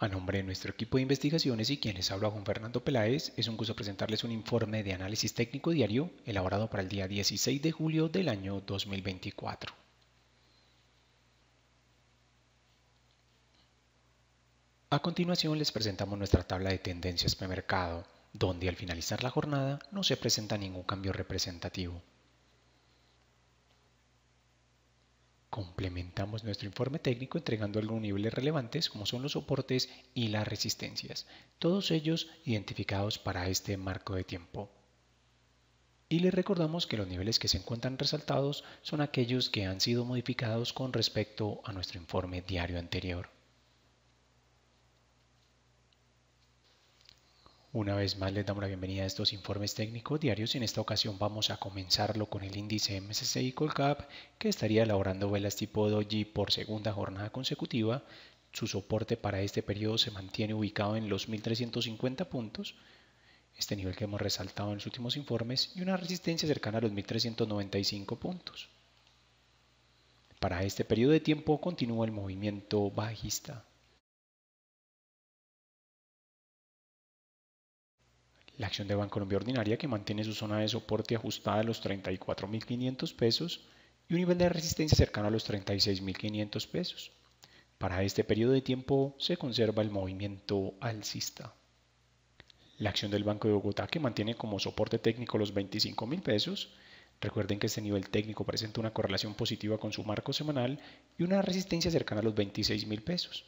A nombre de nuestro equipo de investigaciones y quienes habla Juan Fernando Peláez, es un gusto presentarles un informe de análisis técnico diario elaborado para el día 16 de julio del año 2024. A continuación les presentamos nuestra tabla de tendencias mercado, donde al finalizar la jornada no se presenta ningún cambio representativo. Complementamos nuestro informe técnico entregando algunos niveles relevantes como son los soportes y las resistencias, todos ellos identificados para este marco de tiempo. Y les recordamos que los niveles que se encuentran resaltados son aquellos que han sido modificados con respecto a nuestro informe diario anterior. Una vez más les damos la bienvenida a estos informes técnicos diarios y en esta ocasión vamos a comenzarlo con el índice MSCI Colcap que estaría elaborando velas tipo Doji por segunda jornada consecutiva. Su soporte para este periodo se mantiene ubicado en los 1350 puntos, este nivel que hemos resaltado en los últimos informes, y una resistencia cercana a los 1395 puntos. Para este periodo de tiempo continúa el movimiento bajista. La acción de Bancolombia Ordinaria que mantiene su zona de soporte ajustada a los 34.500 pesos y un nivel de resistencia cercano a los 36.500 pesos. Para este periodo de tiempo se conserva el movimiento alcista. La acción del Banco de Bogotá que mantiene como soporte técnico los 25.000 pesos. Recuerden que este nivel técnico presenta una correlación positiva con su marco semanal y una resistencia cercana a los 26.000 pesos.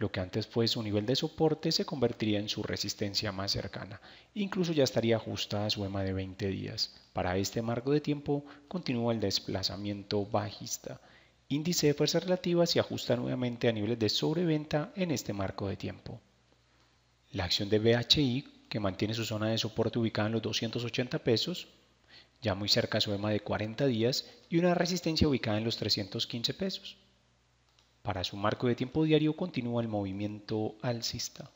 Lo que antes fue su nivel de soporte se convertiría en su resistencia más cercana. Incluso ya estaría ajustada a su EMA de 20 días. Para este marco de tiempo continúa el desplazamiento bajista. Índice de fuerza relativa se ajusta nuevamente a niveles de sobreventa en este marco de tiempo. La acción de BHI, que mantiene su zona de soporte ubicada en los 280 pesos, ya muy cerca a su EMA de 40 días y una resistencia ubicada en los 315 pesos. Para su marco de tiempo diario continúa el movimiento alcista.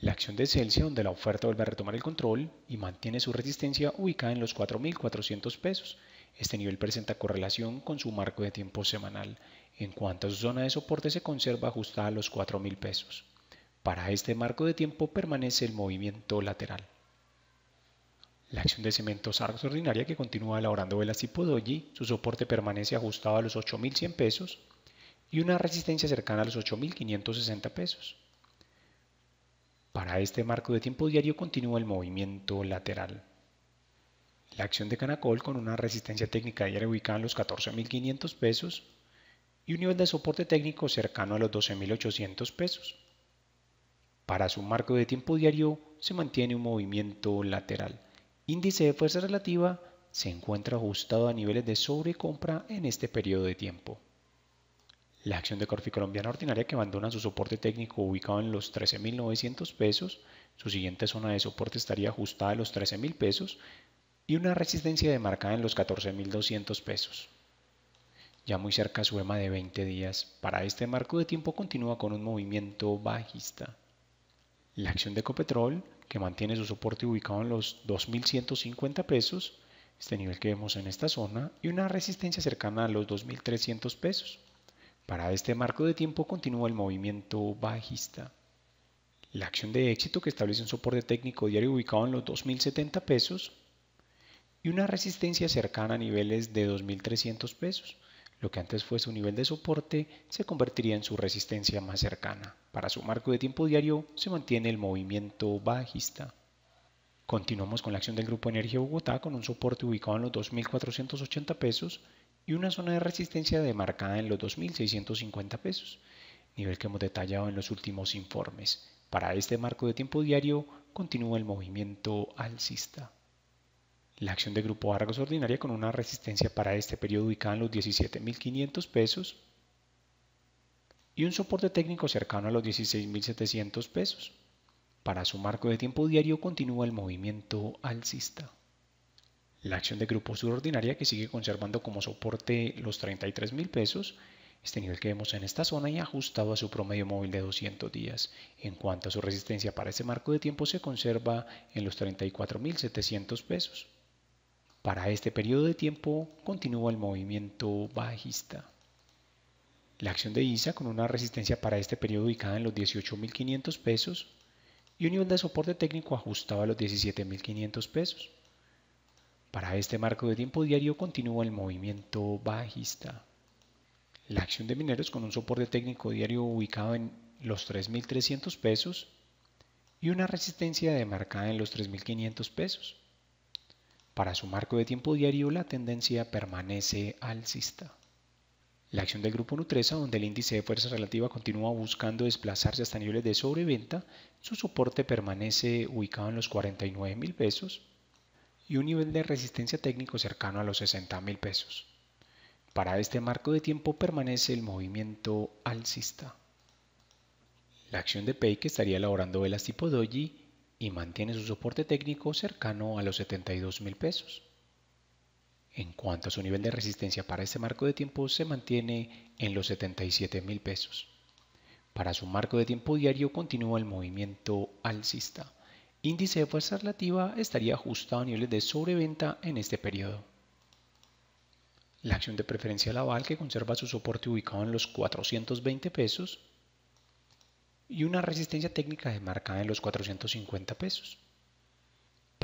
La acción de Celsius, donde la oferta vuelve a retomar el control y mantiene su resistencia ubicada en los 4.400 pesos. Este nivel presenta correlación con su marco de tiempo semanal. En cuanto a su zona de soporte se conserva ajustada a los 4.000 pesos. Para este marco de tiempo permanece el movimiento lateral. La acción de cementos ordinaria que continúa elaborando velas tipo doji, su soporte permanece ajustado a los 8.100 pesos, y una resistencia cercana a los 8.560 pesos. Para este marco de tiempo diario continúa el movimiento lateral. La acción de Canacol con una resistencia técnica diaria ubicada en los 14.500 pesos y un nivel de soporte técnico cercano a los 12.800 pesos. Para su marco de tiempo diario se mantiene un movimiento lateral. Índice de fuerza relativa se encuentra ajustado a niveles de sobrecompra en este periodo de tiempo la acción de Corfi Colombiana Ordinaria que abandona su soporte técnico ubicado en los 13.900 pesos, su siguiente zona de soporte estaría ajustada a los 13.000 pesos y una resistencia demarcada en los 14.200 pesos. Ya muy cerca su EMA de 20 días, para este marco de tiempo continúa con un movimiento bajista. La acción de Copetrol, que mantiene su soporte ubicado en los 2.150 pesos, este nivel que vemos en esta zona, y una resistencia cercana a los 2.300 pesos. Para este marco de tiempo continúa el movimiento bajista. La acción de éxito que establece un soporte técnico diario ubicado en los 2.070 pesos y una resistencia cercana a niveles de 2.300 pesos. Lo que antes fue su nivel de soporte se convertiría en su resistencia más cercana. Para su marco de tiempo diario se mantiene el movimiento bajista. Continuamos con la acción del Grupo Energía Bogotá con un soporte ubicado en los 2.480 pesos y una zona de resistencia demarcada en los 2.650 pesos, nivel que hemos detallado en los últimos informes. Para este marco de tiempo diario continúa el movimiento alcista. La acción del Grupo Argos Ordinaria con una resistencia para este periodo ubicada en los 17.500 pesos y un soporte técnico cercano a los 16.700 pesos. Para su marco de tiempo diario continúa el movimiento alcista. La acción de grupo subordinaria que sigue conservando como soporte los 33 mil pesos, este nivel que vemos en esta zona y ajustado a su promedio móvil de 200 días. En cuanto a su resistencia para este marco de tiempo se conserva en los 34 mil 700 pesos. Para este periodo de tiempo continúa el movimiento bajista. La acción de ISA con una resistencia para este periodo ubicada en los 18.500 pesos, y un nivel de soporte técnico ajustado a los 17.500 pesos. Para este marco de tiempo diario continúa el movimiento bajista. La acción de mineros con un soporte técnico diario ubicado en los 3.300 pesos y una resistencia demarcada en los 3.500 pesos. Para su marco de tiempo diario la tendencia permanece alcista. La acción del grupo Nutresa, donde el índice de fuerza relativa continúa buscando desplazarse hasta niveles de sobreventa, su soporte permanece ubicado en los 49 mil pesos y un nivel de resistencia técnico cercano a los 60 mil pesos. Para este marco de tiempo permanece el movimiento alcista. La acción de PEI, que estaría elaborando velas tipo Doji y mantiene su soporte técnico cercano a los 72 mil pesos. En cuanto a su nivel de resistencia para este marco de tiempo, se mantiene en los 77 mil pesos. Para su marco de tiempo diario continúa el movimiento alcista. Índice de fuerza relativa estaría ajustado a niveles de sobreventa en este periodo. La acción de preferencia Laval que conserva su soporte ubicado en los 420 pesos y una resistencia técnica demarcada en los 450 pesos.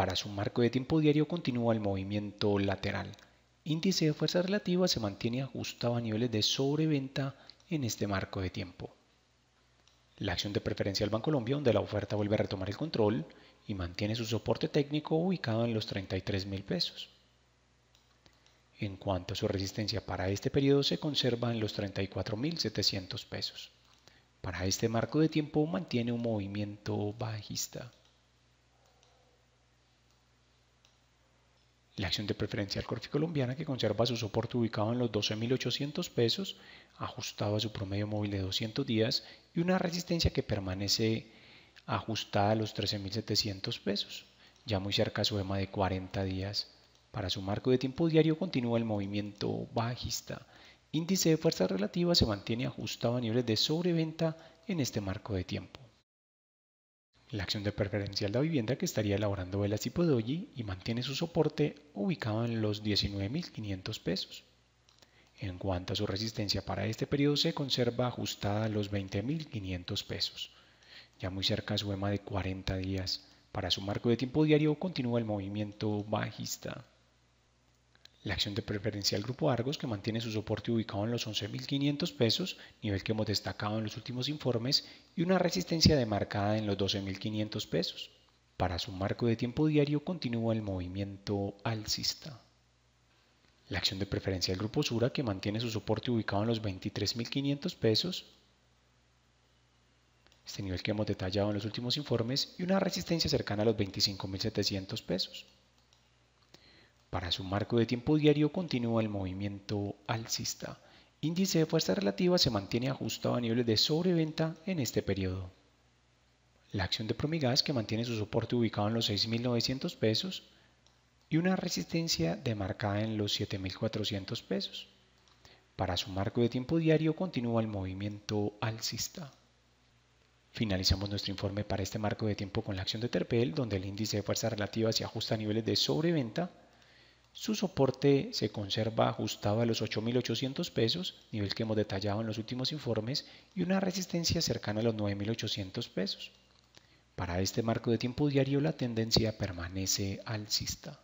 Para su marco de tiempo diario continúa el movimiento lateral. Índice de fuerza relativa se mantiene ajustado a niveles de sobreventa en este marco de tiempo. La acción de preferencia del Banco Colombia, donde la oferta vuelve a retomar el control y mantiene su soporte técnico ubicado en los 33 mil pesos. En cuanto a su resistencia para este periodo, se conserva en los 34.700 pesos. Para este marco de tiempo mantiene un movimiento bajista. la acción de Preferencia preferencial colombiana que conserva su soporte ubicado en los 12.800 pesos, ajustado a su promedio móvil de 200 días y una resistencia que permanece ajustada a los 13.700 pesos, ya muy cerca e a su EMA de 40 días. Para su marco de tiempo diario continúa el movimiento bajista. Índice de fuerza relativa se mantiene ajustado a niveles de sobreventa en este marco de tiempo. La acción de preferencial de vivienda que estaría elaborando Velas tipo doji y mantiene su soporte ubicado en los 19.500 pesos. En cuanto a su resistencia para este periodo se conserva ajustada a los 20.500 pesos. Ya muy cerca su EMA de 40 días. Para su marco de tiempo diario continúa el movimiento bajista. La acción de Preferencia del Grupo Argos, que mantiene su soporte ubicado en los 11.500 pesos, nivel que hemos destacado en los últimos informes, y una resistencia demarcada en los 12.500 pesos. Para su marco de tiempo diario continúa el movimiento alcista. La acción de Preferencia del Grupo Sura, que mantiene su soporte ubicado en los 23.500 pesos, este nivel que hemos detallado en los últimos informes, y una resistencia cercana a los 25.700 pesos. Para su marco de tiempo diario continúa el movimiento alcista. Índice de fuerza relativa se mantiene ajustado a niveles de sobreventa en este periodo. La acción de Promigas que mantiene su soporte ubicado en los 6.900 pesos y una resistencia demarcada en los 7.400 pesos. Para su marco de tiempo diario continúa el movimiento alcista. Finalizamos nuestro informe para este marco de tiempo con la acción de Terpel, donde el índice de fuerza relativa se ajusta a niveles de sobreventa su soporte se conserva ajustado a los 8.800 pesos, nivel que hemos detallado en los últimos informes, y una resistencia cercana a los 9.800 pesos. Para este marco de tiempo diario la tendencia permanece alcista.